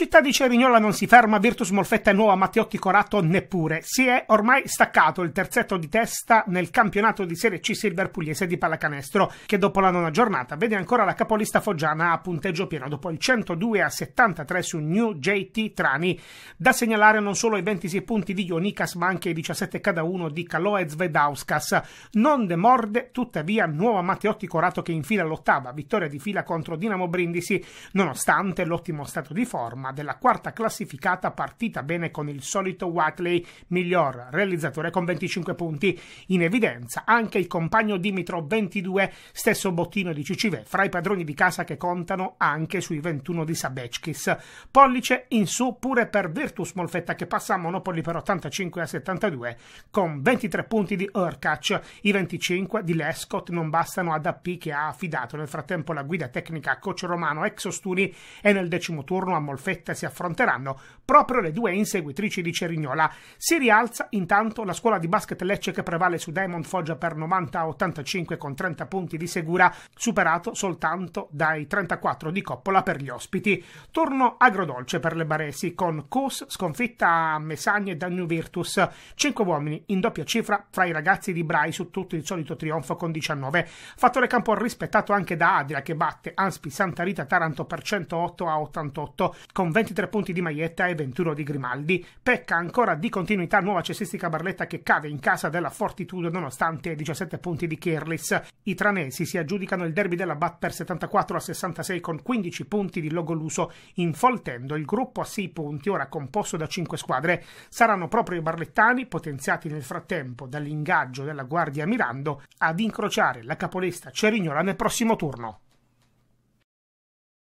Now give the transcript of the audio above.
Città di Cerignola non si ferma, Virtus Molfetta e Nuova Matteotti Corato neppure. Si è ormai staccato il terzetto di testa nel campionato di Serie C Silver Pugliese di pallacanestro, che dopo la nona giornata vede ancora la capolista foggiana a punteggio pieno dopo il 102 a 73 su New JT Trani. Da segnalare non solo i 26 punti di Ionicas, ma anche i 17 cada uno di Caloe Zvedauskas. Non demorde tuttavia Nuova Matteotti Corato che infila l'ottava vittoria di fila contro Dinamo Brindisi, nonostante l'ottimo stato di forma della quarta classificata partita bene con il solito Watley miglior realizzatore con 25 punti in evidenza anche il compagno Dimitro 22 stesso bottino di CCV fra i padroni di casa che contano anche sui 21 di Sabechkis pollice in su pure per Virtus Molfetta che passa a Monopoli per 85 a 72 con 23 punti di Urkach. i 25 di Lescott non bastano ad AP che ha affidato nel frattempo la guida tecnica a coach romano ex Ostuni e nel decimo turno a Molfetta staffetta si affronteranno proprio le due inseguitrici di Cerignola. Si rialza intanto la scuola di basket Lecce che prevale su Diamond Foggia per 90-85 con 30 punti di Segura, superato soltanto dai 34 di Coppola per gli ospiti. Torno agrodolce per le Baresi con Cos sconfitta a Messagne da New Virtus. 5 uomini in doppia cifra fra i ragazzi di Brai su tutto il solito trionfo con 19. Fattore campo rispettato anche da Adria che batte Anspi Santa Rita Taranto per 108 a 88 con 23 punti di Maietta e 21 di Grimaldi. Pecca ancora di continuità nuova cestistica Barletta che cade in casa della Fortitudo nonostante 17 punti di Kirlis. I tranesi si aggiudicano il derby della Bat per 74 a 66 con 15 punti di Logoluso, infoltendo il gruppo a 6 punti, ora composto da 5 squadre. Saranno proprio i barlettani, potenziati nel frattempo dall'ingaggio della Guardia Mirando, ad incrociare la capolista Cerignola nel prossimo turno.